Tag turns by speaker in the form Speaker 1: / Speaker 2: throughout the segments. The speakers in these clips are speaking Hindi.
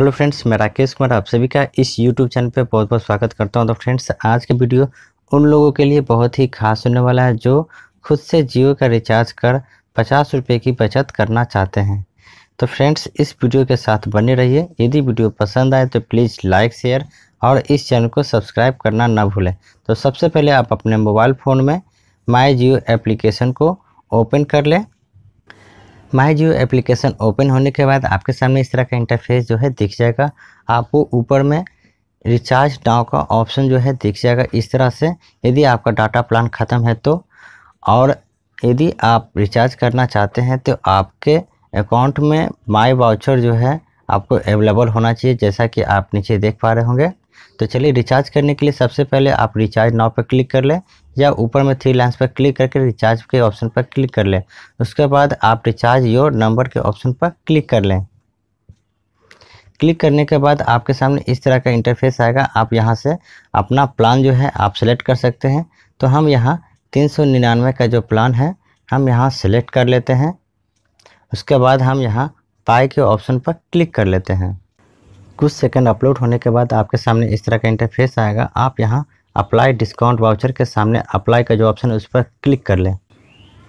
Speaker 1: हेलो फ्रेंड्स मैं राकेश कुमार आप सभी का इस यूट्यूब चैनल पे बहुत बहुत स्वागत करता हूं तो फ्रेंड्स आज का वीडियो उन लोगों के लिए बहुत ही खास होने वाला है जो खुद से जियो का रिचार्ज कर पचास रुपये की बचत करना चाहते हैं तो फ्रेंड्स इस वीडियो के साथ बने रहिए यदि वीडियो पसंद आए तो प्लीज़ लाइक शेयर और इस चैनल को सब्सक्राइब करना ना भूलें तो सबसे पहले आप अपने मोबाइल फ़ोन में माई जियो एप्लीकेशन को ओपन कर लें माई जियो एप्लीकेशन ओपन होने के बाद आपके सामने इस तरह का इंटरफेस जो है दिख जाएगा आपको ऊपर में रिचार्ज नाव का ऑप्शन जो है दिख जाएगा इस तरह से यदि आपका डाटा प्लान ख़त्म है तो और यदि आप रिचार्ज करना चाहते हैं तो आपके अकाउंट में माई वाउचर जो है आपको अवेलेबल होना चाहिए जैसा कि आप नीचे देख पा रहे होंगे तो चलिए रिचार्ज करने के लिए सबसे पहले आप रिचार्ज नाव पर क्लिक कर लें या ऊपर में थ्री लाइन्स पर क्लिक करके रिचार्ज के ऑप्शन पर क्लिक कर लें उसके बाद आप रिचार्ज योर नंबर के ऑप्शन पर क्लिक कर लें क्लिक करने के बाद आपके सामने इस तरह का इंटरफेस आएगा आप यहाँ से अपना प्लान जो है आप सेलेक्ट कर सकते हैं तो हम यहाँ तीन सौ निन्यानवे का जो प्लान है हम यहाँ सेलेक्ट कर लेते हैं उसके बाद हम यहाँ पाई के ऑप्शन पर क्लिक कर लेते हैं कुछ सेकंड अपलोड होने के बाद आपके सामने इस तरह का इंटरफेस आएगा आप यहाँ अप्लाई डिस्काउंट वाउचर के सामने अप्लाई का जो ऑप्शन है उस पर क्लिक कर लें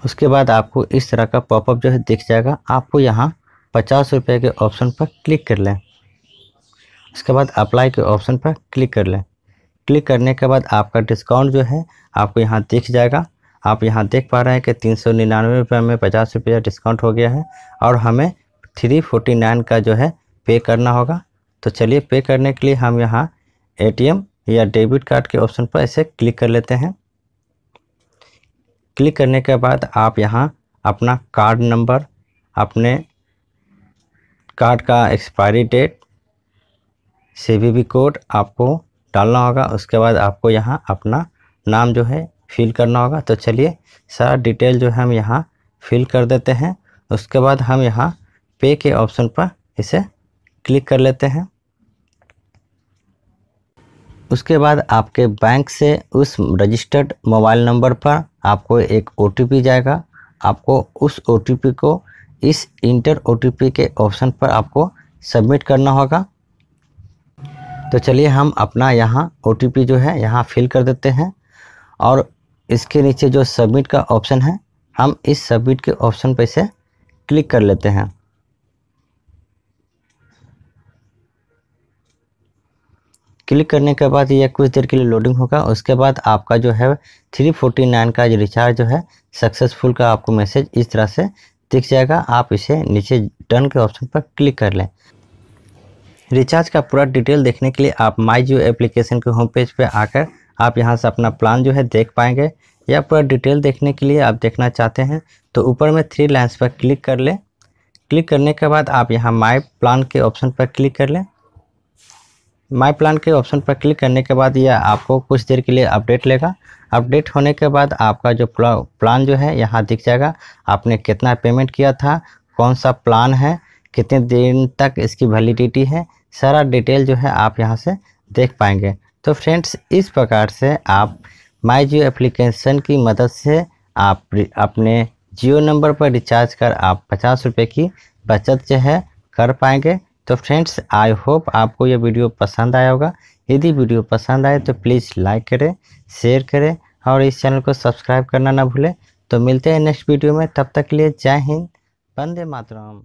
Speaker 1: उसके बाद आपको इस तरह का पॉपअप जो है दिख जाएगा आपको यहाँ पचास रुपये के ऑप्शन पर क्लिक कर लें उसके बाद अप्लाई के ऑप्शन पर क्लिक कर लें क्लिक करने के बाद आपका डिस्काउंट जो है आपको यहाँ दिख जाएगा आप यहाँ देख पा रहे हैं कि तीन सौ निन्यानवे रुपये में पचास रुपये डिस्काउंट हो गया है और हमें थ्री फोर्टी नाइन का जो है पे करना होगा तो चलिए पे करने के लिए हम यहाँ ए टी एम या डेबिट कार्ड के ऑप्शन पर इसे क्लिक कर लेते हैं क्लिक करने के बाद आप यहाँ अपना कार्ड नंबर अपने कार्ड का एक्सपायरी डेट सी कोड आपको डालना होगा उसके बाद आपको यहाँ अपना नाम जो है फिल करना होगा तो चलिए सारा डिटेल जो है हम यहाँ फिल कर देते हैं उसके बाद हम यहाँ पे के ऑप्शन पर इसे क्लिक कर लेते हैं उसके बाद आपके बैंक से उस रजिस्टर्ड मोबाइल नंबर पर आपको एक ओ जाएगा आपको उस ओ को इस इंटर ओ के ऑप्शन पर आपको सबमिट करना होगा तो चलिए हम अपना यहाँ ओ जो है यहाँ फिल कर देते हैं और इसके नीचे जो सबमिट का ऑप्शन है हम इस सबमिट के ऑप्शन पर इसे क्लिक कर लेते हैं क्लिक करने के बाद यह कुछ देर के लिए लोडिंग होगा उसके बाद आपका जो है थ्री फोर्टी नाइन का जो रिचार्ज जो है सक्सेसफुल का आपको मैसेज इस तरह से दिख जाएगा आप इसे नीचे डन के ऑप्शन पर क्लिक कर लें रिचार्ज का पूरा डिटेल देखने के लिए आप माई जियो एप्लीकेशन के होम पेज पर आकर आप यहाँ से अपना प्लान जो है देख पाएंगे या पूरा डिटेल देखने के लिए आप देखना चाहते हैं तो ऊपर में थ्री लाइन्स पर क्लिक कर लें क्लिक करने के बाद आप यहाँ माई प्लान के ऑप्शन पर क्लिक कर लें माई प्लान के ऑप्शन पर क्लिक करने के बाद यह आपको कुछ देर के लिए अपडेट लेगा अपडेट होने के बाद आपका जो प्लान जो है यहाँ दिख जाएगा आपने कितना पेमेंट किया था कौन सा प्लान है कितने दिन तक इसकी वैलिडिटी है सारा डिटेल जो है आप यहाँ से देख पाएंगे तो फ्रेंड्स इस प्रकार से आप माई जियो एप्लीकेशन की मदद से आप अपने जियो नंबर पर रिचार्ज कर आप पचास रुपये की बचत जो है कर पाएंगे तो फ्रेंड्स आई होप आपको यह वीडियो पसंद आया होगा यदि वीडियो पसंद आए तो प्लीज़ लाइक करें शेयर करें और इस चैनल को सब्सक्राइब करना ना भूलें तो मिलते हैं नेक्स्ट वीडियो में तब तक के लिए जय हिंद वंदे मातरम